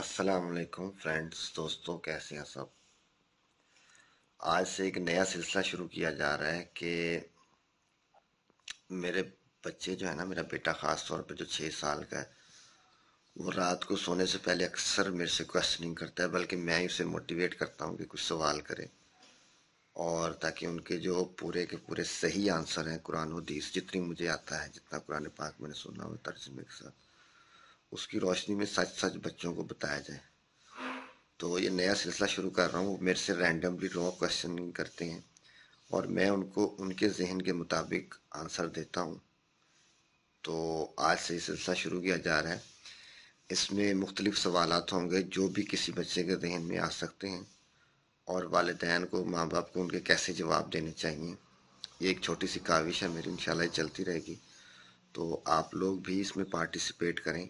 अस्सलाम वालेकुम फ्रेंड्स दोस्तों कैसे हैं सब आज से एक नया सिलसिला शुरू किया जा रहा है कि मेरे बच्चे जो है ना मेरा बेटा ख़ास तौर पे जो छः साल का है वो रात को सोने से पहले अक्सर मेरे से क्वेश्चनिंग करता है बल्कि मैं ही उसे मोटिवेट करता हूँ कि कुछ सवाल करें और ताकि उनके जो पूरे के पूरे सही आंसर हैं कुरान हदीस जितनी मुझे आता है जितना कुरान पाक मैंने सुना हुआ तर्जमे के साथ उसकी रोशनी में सच सच बच्चों को बताया जाए तो ये नया सिलसिला शुरू कर रहा हूँ वो मेरे से रैंडमली रॉ क्वेश्चन करते हैं और मैं उनको उनके जहन के मुताबिक आंसर देता हूँ तो आज से ये सिलसिला शुरू किया जा रहा है इसमें मुख्तलिफ़ सवाल होंगे जो भी किसी बच्चे के जहन में आ सकते हैं और वालदेन को माँ बाप को उनके कैसे जवाब देने चाहिए ये एक छोटी सी काविश है मेरी इन चलती रहेगी तो आप लोग भी इसमें पार्टिसिपेट करें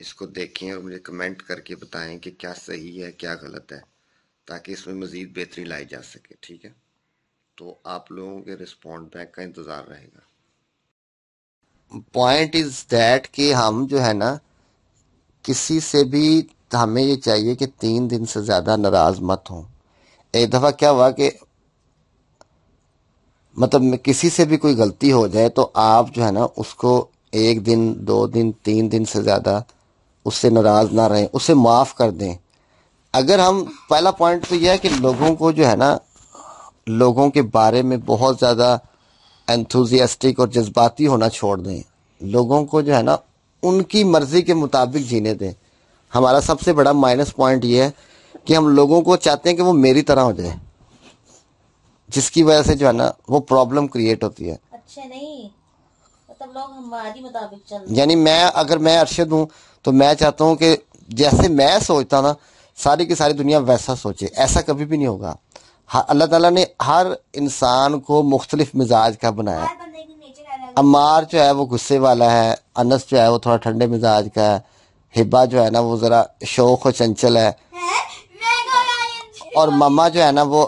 इसको देखें और मुझे कमेंट करके बताएं कि क्या सही है क्या गलत है ताकि इसमें मज़ीद बेहतरी लाई जा सके ठीक है तो आप लोगों के रिस्पॉन्ड बैक का इंतज़ार रहेगा पॉइंट इज़ दैट कि हम जो है ना किसी से भी हमें ये चाहिए कि तीन दिन से ज़्यादा नाराज़ मत हों एक दफ़ा क्या हुआ कि मतलब किसी से भी कोई गलती हो जाए तो आप जो है ना उसको एक दिन दो दिन तीन दिन से ज़्यादा उससे नाराज़ ना रहें उसे माफ़ कर दें अगर हम पहला पॉइंट तो यह है कि लोगों को जो है ना लोगों के बारे में बहुत ज़्यादा एंथुजियास्टिक और जज्बाती होना छोड़ दें लोगों को जो है ना उनकी मर्ज़ी के मुताबिक जीने दें हमारा सबसे बड़ा माइनस पॉइंट ये है कि हम लोगों को चाहते हैं कि वो मेरी तरह हो जाए जिसकी वजह से जो है ना वो प्रॉब्लम क्रिएट होती है अच्छा नहीं मतलब लोग हमारी मुताबिक यानी मैं अगर मैं अरशद हूँ तो मैं चाहता हूँ कि जैसे मैं सोचता ना सारी की सारी दुनिया वैसा सोचे ऐसा कभी भी नहीं होगा अल्लाह ताला ने हर इंसान को मुख्तलिफ मिजाज का बनाया अमार जो है वो गुस्से वाला है अनस जो है वो थोड़ा ठंडे मिजाज का है हिब्बा जो है ना वो ज़रा शोक और चंचल है तो और ममा जो है ना वो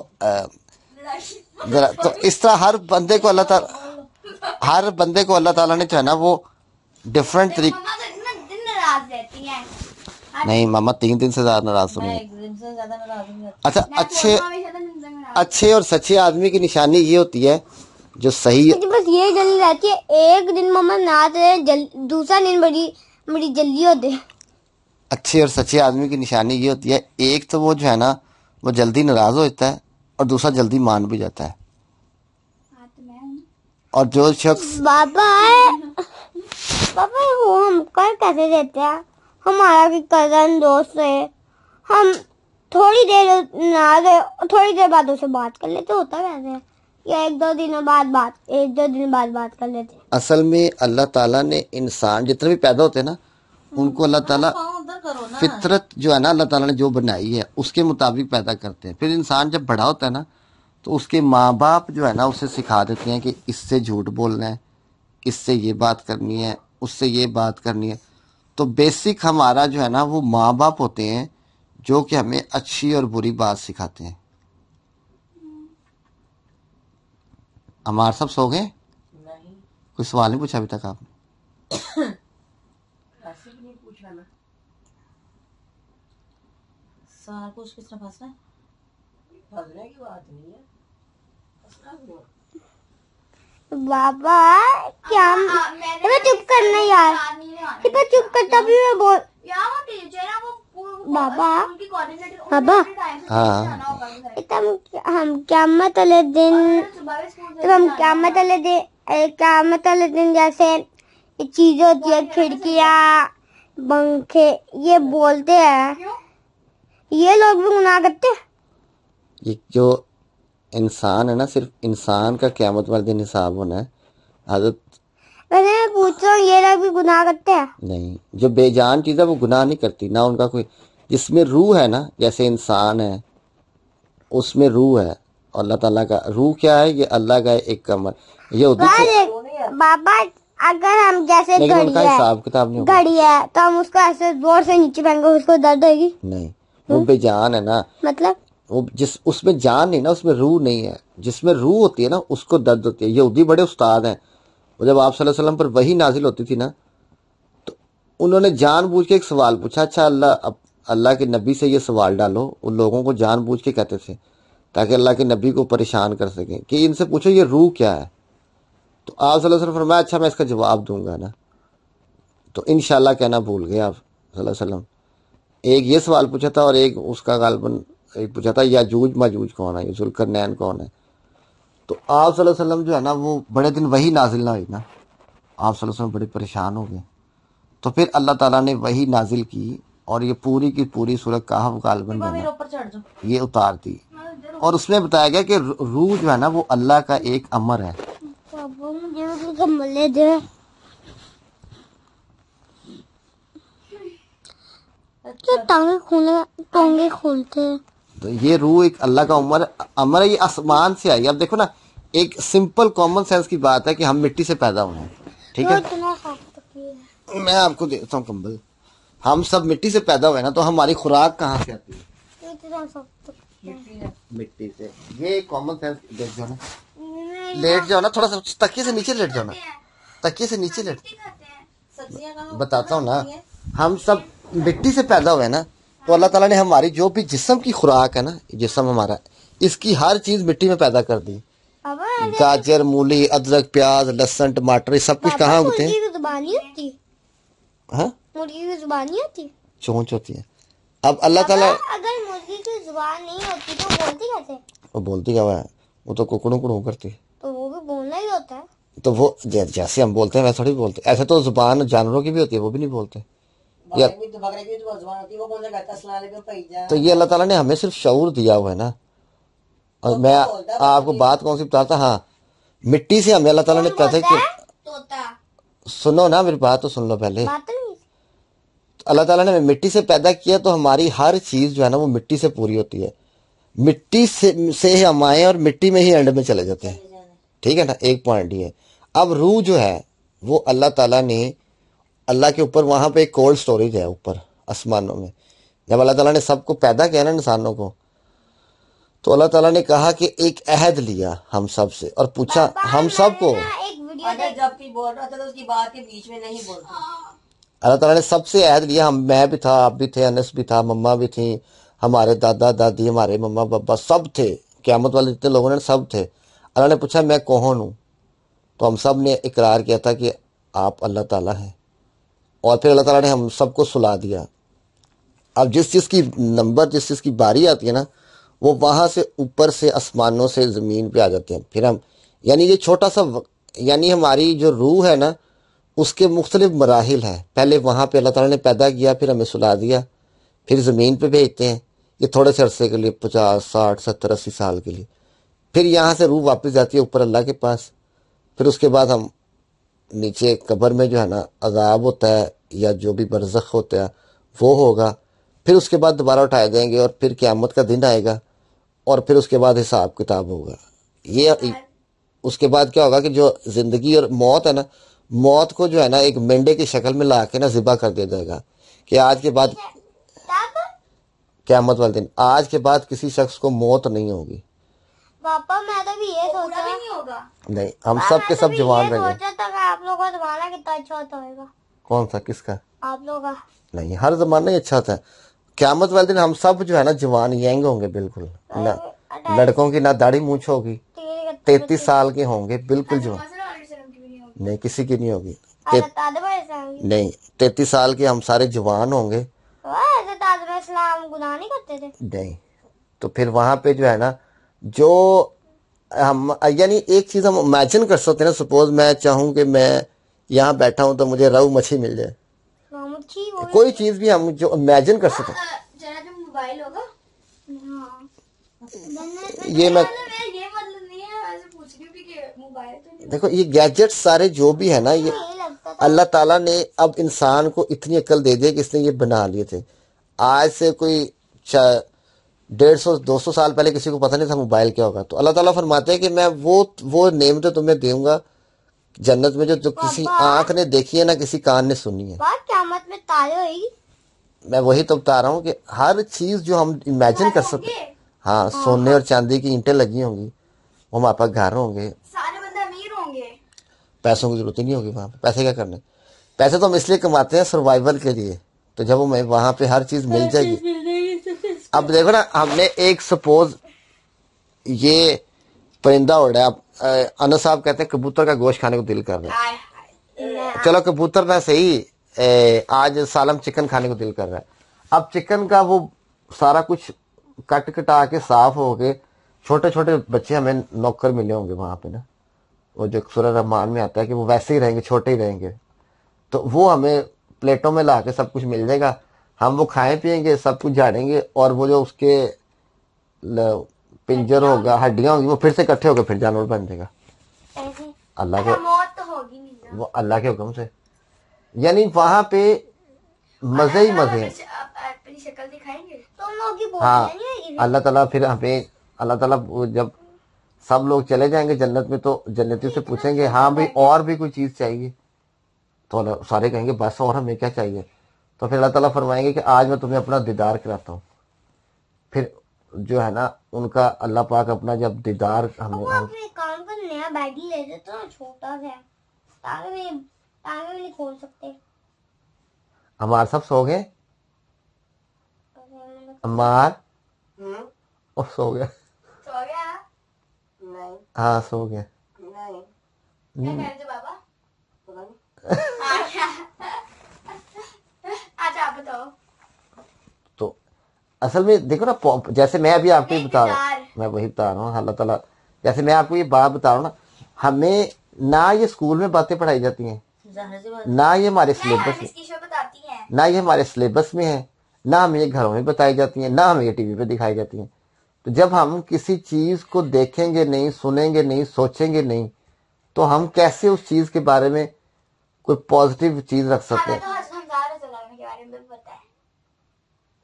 ज़रा तो इस तरह हर बंदे को अल्लाह ताला हर बंदे को अल्लाह ताला ने जो है ना वो डिफरेंट तरीके नाराज रहती है नहीं मामा तीन दिन से ज्यादा नाराज सुन तो अच्छा अच्छे तो अच्छे और सच्चे आदमी की निशानी ये होती है जो सही है बस ये जल्दी रहती है एक दिन मामा नाच रहे दूसरा दिन बड़ी बड़ी जल्दी होते अच्छे और सच्चे आदमी की निशानी ये होती है एक तो वो जो है ना वो जल्दी नाराज हो जाता है और दूसरा जल्दी मान भी जाता है और जो शख्स बाबा है बाबा वो हम कर कैसे देते हैं हमारा भी कजन दोस्त है हम थोड़ी देर ना दे, थोड़ी देर बाद उसे बात कर लेते होता कैसे या एक दो दिनों बाद बात एक दो दिन बाद बात कर लेते असल में अल्लाह ताला ने इंसान जितने भी पैदा होते हैं ना उनको अल्लाह ताला हाँ, फितरत जो है ना अल्लाह ताला ने जो बनाई है उसके मुताबिक पैदा करते हैं फिर इंसान जब बड़ा होता है ना तो उसके माँ बाप जो है ना उसे सिखा देते हैं कि इससे झूठ बोलना है इससे ये बात करनी है उससे ये बात करनी है तो बेसिक हमारा जो है ना वो माँ बाप होते हैं जो कि हमें अच्छी और बुरी बात सिखाते हैं हमारे सब सो गए कोई सवाल नहीं पूछा अभी तक आपने सार को फंसना फंसने की बात नहीं है बाबा क्या आ, आ, मैं चुप करना यार इतना चुप कर भी मैं बोल बाबा बाबा हाँ हम क्या मत अले दिन तब हम क्या मत अले दिन क्या मत अले दिन जैसे चीज होती है खिड़कियाँ पंखे ये बोलते हैं ये लोग भी गुनाह करते हैं ये जो इंसान है ना सिर्फ इंसान का क्यामत वाले दिन हिसाब होना है हजरत मैंने पूछ रहा ये लोग भी गुनाह करते हैं नहीं जो बेजान चीज़ है वो गुनाह नहीं करती ना उनका कोई जिसमें रूह है ना जैसे इंसान है उसमें रूह है और अल्लाह ताला का रूह क्या है ये अल्लाह का एक कमर ये बाबा अगर हम जैसे घड़ी है घड़ी है तो हम उसको ऐसे जोर से नीचे फेंगे उसको दर्द होगी नहीं वो हम्म? बेजान है ना मतलब वो जिस उसमें जान नहीं ना उसमें रूह नहीं है जिसमें रूह होती है ना उसको दर्द होती है यहूदी बड़े उस्ताद हैं और जब आप वसल्लम पर वही नाजिल होती थी ना तो उन्होंने जान बूझ के एक सवाल पूछा अच्छा अल्लाह अल्लाह के नबी से ये सवाल डालो उन लोगों को जान बूझ के कहते थे ताकि अल्लाह के नबी को परेशान कर सकें कि इनसे पूछो ये रूह क्या है तो आप वसल्लम फरमाया अच्छा मैं इसका जवाब दूंगा ना तो इन कहना भूल गए आप वसल्लम एक ये सवाल पूछा था और एक उसका गालबन ये पूछा था याजूज मजूज कौन है यूसुल करनैन कौन है तो आप वसल्लम जो है ना वो बड़े दिन वही नाजिल ना हुई ना आप वसल्लम बड़े परेशान हो गए तो फिर अल्लाह ताला ने वही नाजिल की और ये पूरी की पूरी सूरत काहफ गालबन तो ये उतार दी और उसमें बताया गया कि रूह जो है ना वो अल्लाह का एक अमर है तो टांगे खोले टांगे खोलते हैं तो ये रूह एक अल्लाह का उमर अमर ये आसमान से आई अब देखो ना एक सिंपल कॉमन सेंस की बात है कि हम मिट्टी से पैदा हुए हैं ठीक है तो तो मैं आपको देता हूँ कम्बल हम सब मिट्टी से पैदा हुए ना तो हमारी खुराक कहाँ से आती है तो मिट्टी से ये कॉमन सेंस देख जाओ ना लेट जाओ ना थोड़ा सा तकिए से नीचे लेट जाओ ना तकिए से नीचे लेट बताता हूँ ना हम सब मिट्टी से पैदा हुए ना तो अल्लाह ताला ने हमारी जो भी जिसम की खुराक है ना जिसम हमारा इसकी हर चीज़ मिट्टी में पैदा कर दी गाजर मूली अदरक प्याज लहसन टमाटर सब कुछ कहाँ उगते हैं तो हाँ? चोच होती है अब अल्लाह ताला अगर मुर्गी की जुबान नहीं होती तो बोलती कैसे वो बोलती क्या है वो तो कुकड़ू कुकड़ो करती है तो वो भी बोलना ही होता है तो वो जैसे हम बोलते हैं वैसे थोड़ी बोलते ऐसे तो जुबान जानवरों की भी होती है वो भी नहीं बोलते तो-, तो, तो ये अल्लाह ताला ने हमें सिर्फ शौर दिया हुआ है ना और तो मैं आपको बात कौन सी बताता हाँ मिट्टी से हमें अल्लाह ताला ने पैदा सुनो ना मेरी बात तो सुन लो पहले अल्लाह ताला ने मिट्टी से पैदा किया तो हमारी हर चीज जो है ना वो मिट्टी से पूरी होती है मिट्टी से से हम आए और मिट्टी में ही एंड में चले जाते हैं ठीक है ना एक पॉइंट ये अब रूह जो है वो अल्लाह ताला ने अल्लाह के ऊपर वहाँ पे एक कोल्ड स्टोरेज है ऊपर आसमानों में जब अल्लाह ताला ने सबको पैदा किया ना इंसानों को तो अल्लाह ताला ने कहा कि एक अहद लिया हम सब से और पूछा हम सबको तो अल्लाह तला ने सबसे अहद लिया हम मैं भी था आप भी थे अनस भी था मम्मा भी थी हमारे दादा दादी हमारे मम्मा पापा सब थे क्यामत वाले जितने लोगों ने सब थे अल्लाह ने पूछा मैं कौन हूँ तो हम सब ने इकरार किया था कि आप अल्लाह ताला हैं और फिर अल्लाह ताला ने हम सबको सुला दिया अब जिस चीज़ की नंबर जिस चीज़ की बारी आती है ना वो वहाँ से ऊपर से आसमानों से ज़मीन पे आ जाते हैं फिर हम यानी ये छोटा सा यानी हमारी जो रूह है ना उसके मुख्तलिफ मराहल है पहले वहाँ पे अल्लाह ताला ने पैदा किया फिर हमें सुला दिया फिर ज़मीन पे भेजते हैं ये थोड़े से अरसे के लिए पचास साठ सत्तर अस्सी साल के लिए फिर यहाँ से रूह वापस जाती है ऊपर अल्लाह के पास फिर उसके बाद हम नीचे कब्र में जो है ना अजाब होता है या जो भी बरजख होता है वो होगा फिर उसके बाद दोबारा उठाए जाएंगे और फिर क़्यामत का दिन आएगा और फिर उसके बाद हिसाब किताब होगा ये उसके बाद क्या होगा कि जो ज़िंदगी और मौत है ना मौत को जो है ना एक मेंढे की शक्ल में ला के ना ज़िबा कर दिया जाएगा कि आज के बाद क़्यामत वाले दिन आज के बाद किसी शख्स को मौत नहीं होगी पापा मैं तो भी ये सोचा भी नहीं होगा नहीं हम सब के सब तो जवान रहेंगे सोचा था आप लोगों का जमाना कितना अच्छा होता होगा कौन सा किसका आप लोग का नहीं हर जमाना ही अच्छा था क्यामत वाले दिन हम सब जो है ना जवान यंग होंगे बिल्कुल ना लड़कों की ना दाढ़ी मूछ होगी तैतीस साल के होंगे बिल्कुल जवान नहीं किसी की नहीं होगी नहीं तैतीस साल के हम सारे जवान होंगे नहीं तो फिर वहाँ पे जो है ना जो हम यानी एक चीज़ हम इमेजिन कर सकते हैं सपोज मैं चाहूँ कि मैं यहाँ बैठा हूँ तो मुझे रऊ मछली मिल जाए कोई चीज़ भी हम जो इमेजिन कर सकते हैं हाँ। ये मैं मतलब मतलब तो देखो ये गैजेट सारे जो भी है ना ये हाँ, अल्लाह ताला ने अब इंसान को इतनी अकल दे दी कि इसने ये बना लिए थे आज से कोई डेढ़ सौ दो सौ साल पहले किसी को पता नहीं था मोबाइल क्या होगा तो अल्लाह ताला फरमाते हैं कि मैं वो वो नेम तो तुम्हें दूंगा जन्नत में जो, जो किसी आंख ने देखी है ना किसी कान ने सुनी है क्यामत में मैं वही तो बता रहा हूँ कि हर चीज जो हम इमेजिन कर सकते हाँ, हाँ सोने हाँ। और चांदी की ईंटें लगी होंगी वो हमारे पास घर होंगे पैसों की जरूरत ही नहीं होगी वहाँ पे पैसे क्या करने पैसे तो हम इसलिए कमाते हैं सर्वाइवल के लिए तो जब हमें वहाँ पे हर चीज मिल जाएगी अब देखो ना हमने एक सपोज ये परिंदा उड़ रहा है अनस साहब कहते हैं कबूतर का गोश्त खाने को दिल कर रहा है चलो कबूतर ना सही ए, आज सालम चिकन खाने को दिल कर रहा है अब चिकन का वो सारा कुछ कट कटा के साफ हो के छोटे छोटे बच्चे हमें नौकर मिले होंगे वहाँ पे ना वो जो सूर्य रहमान में आता है कि वो वैसे ही रहेंगे छोटे ही रहेंगे तो वो हमें प्लेटों में ला के सब कुछ मिल जाएगा हम वो खाएं पिएंगे सब कुछ झाड़ेंगे और वो जो उसके पिंजर होगा हड्डियाँ होगी वो फिर से इकट्ठे होकर फिर जानवर बन जाएगा अल्लाह के तो वो अल्लाह के हुक्म से यानी वहाँ पे मजे ही मजे हैं हाँ अल्लाह ताला फिर हमें अल्लाह ताला जब सब लोग चले जाएंगे जन्नत में तो जन्नतियों से तो पूछेंगे हाँ भाई और भी कोई चीज़ चाहिए तो सारे कहेंगे बस और हमें क्या चाहिए तो फिर अल्लाह ताला फरमाएंगे कि आज मैं तुम्हें अपना दीदार कराता हूँ फिर जो है ना उनका अल्लाह पाक अपना जब दीदार हम अपने काम का नया बैग ही ले देते ना छोटा सा ताकि में ताकि में नहीं खोल सकते हमार सब सो गए तो- अमार और हम्म? सो गया सो गया नहीं हाँ सो गया नहीं क्या कह रहे थे बाबा तो असल में देखो ना जैसे मैं अभी आपको ये बता रहा हूँ मैं वही बता रहा हूँ अल्लाह तला जैसे मैं आपको ये बात बता रहा हूँ ना हमें ना ये स्कूल में बातें पढ़ाई जाती हैं ना ये हमारे सिलेबस में ना ये हमारे सिलेबस में है ना हमें ये घरों में बताई जाती हैं ना हमें ये टीवी पे दिखाई जाती हैं तो जब हम किसी चीज़ को देखेंगे नहीं सुनेंगे नहीं सोचेंगे नहीं तो हम कैसे उस चीज़ के बारे में कोई पॉजिटिव चीज़ रख सकते हैं तो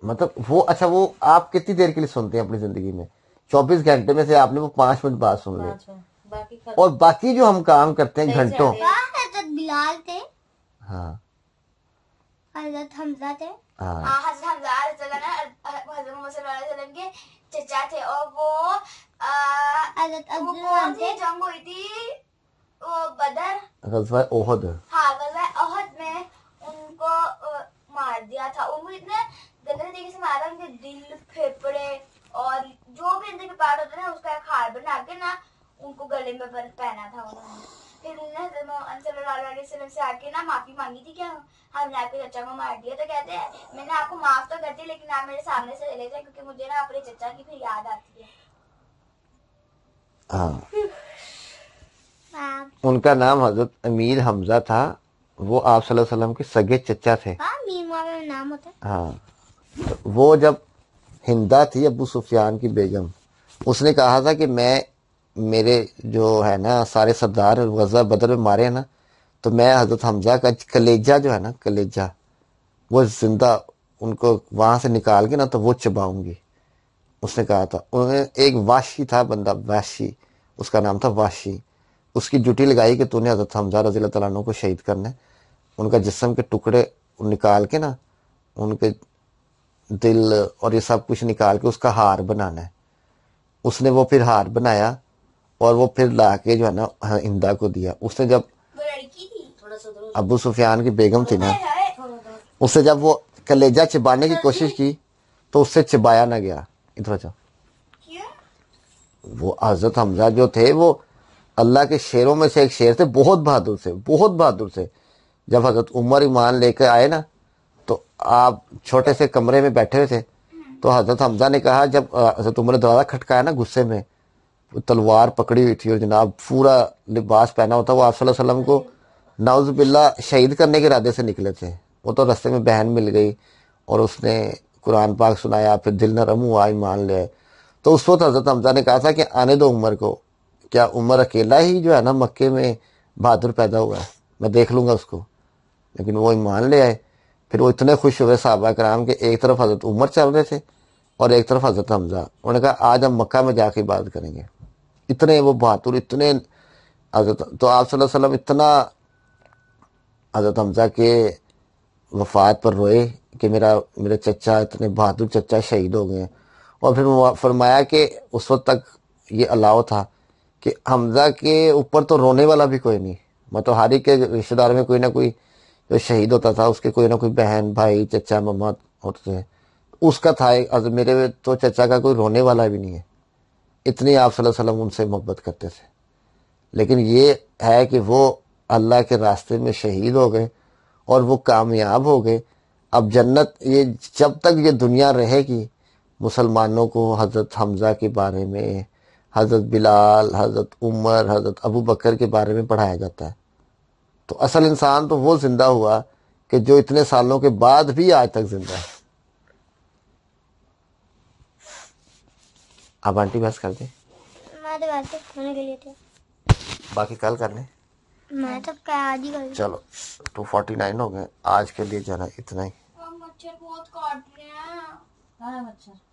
मतलब वो अच्छा वो आप कितनी देर के लिए सुनते हैं अपनी जिंदगी में चौबीस घंटे में से आपने वो पांच मिनट बाद सुन लिया अच्छा, और बाकी जो हम काम करते हैं घंटों हाँ, बिलाल थे हाँ हजरत हमजा थे हाँ, हाँ हजरत हमजा के चचा थे और वो हजरत कौन थे जंग हुई थी वो बदर गजवा ओहद हाँ गजवा ओहद में उनको मार दिया था उनको इतने गंदे तरीके से हमारा उनके दिल फेफड़े और जो भी अंदर के पार्ट होते हैं उसका हार बना के ना उनको गले में पहना था उन्होंने फिर उन्होंने लाल वसल्लम से आके ना माफ़ी मांगी थी क्या हमने आपके चाचा को मार दिया तो कहते हैं मैंने आपको माफ़ तो कर दिया लेकिन आप मेरे सामने से चले जाए क्योंकि मुझे ना अपने चाचा की फिर याद आती है हाँ। उनका नाम हजरत अमीर हमजा था वो आप सल्लल्लाहु अलैहि वसल्लम के सगे चचा थे हाँ, नाम होता है हाँ वो जब हिंदा थी अबू सुफियान की बेगम उसने कहा था कि मैं मेरे जो है ना सारे सरदार गजा बदर में मारे हैं ना तो मैं हजरत हमजा का कलेजा जो है ना कलेजा वो जिंदा उनको वहाँ से निकाल के ना तो वो चबाऊंगी उसने कहा था उन्होंने एक वाशी था बंदा वाशी उसका नाम था वाशी उसकी ड्यूटी लगाई कि तूने हजरत हमजा रजी तुम को शहीद करना है उनका जिसम के टुकड़े निकाल के ना उनके दिल और ये सब कुछ निकाल के उसका हार बनाना है उसने वो फिर हार बनाया और वो फिर ला के जो है ना हाँ, इंदा को दिया उसने जब अबू सुफियान की बेगम थी ना उससे जब वो कलेजा चिबाने की हाँ, कोशिश की तो उससे चिबाया ना गया इधर जाओ वो हजरत हमजा जो थे वो अल्लाह के शेरों में से एक शेर थे बहुत बहादुर से बहुत बहादुर से जब हजरत उमर ईमान लेकर आए ना आप छोटे से कमरे में बैठे हुए थे तो हजरत हमजा ने कहा जब हजरत उम्र दरवाज़ा खटकाया ना गुस्से में तलवार पकड़ी हुई थी और जनाब पूरा लिबास पहना होता वो आप सल्लम को नाउज बिल्ला शहीद करने के इरादे से निकले थे वो तो रस्ते में बहन मिल गई और उसने कुरान पाक सुनाया फिर दिल नरम हुआ ईमान ले तो उस वक्त हज़रत हमजा ने कहा था कि आने दो उमर को क्या उमर अकेला ही जो है ना मक्के में बहादुर पैदा हुआ है मैं देख लूँगा उसको लेकिन वो ईमान ले आए फिर वो इतने खुश हुए साहबा कराम के एक तरफ हज़रत उमर चल रहे थे और एक तरफ हज़रत हमजा उन्होंने कहा आज हम मक्का में जाके बात करेंगे इतने वो बहादुर इतने हजरत तो आप सल्लम इतना हज़रत हमजा के वफात पर रोए कि मेरा मेरे चचा इतने बहादुर चचा शहीद हो गए और फिर फरमाया कि उस वक्त तक ये अलाव था कि हमजा के ऊपर तो रोने वाला भी कोई नहीं मतलब हारी के रिश्तेदार में कोई ना कोई जो शहीद होता था उसके कोई ना कोई बहन भाई चचा मम्मा होते थे उसका था अगर मेरे तो चचा का कोई रोने वाला भी नहीं है इतनी आप वसल्लम उनसे मोहब्बत करते थे लेकिन ये है कि वो अल्लाह के रास्ते में शहीद हो गए और वो कामयाब हो गए अब जन्नत ये जब तक ये दुनिया रहेगी मुसलमानों को हज़रत हमज़ा के बारे में हज़रत बिलाल हज़रत उमर हज़रत अबू बकर के बारे में पढ़ाया जाता है तो असल इंसान तो वो जिंदा हुआ कि जो इतने सालों के बाद भी आज तक जिंदा है आप आंटी बस कर दें तो बाकी कल करने मैं तो चलो टू तो फोर्टी नाइन हो गए आज के लिए जाना इतना ही मच्छर बहुत काट रहे हैं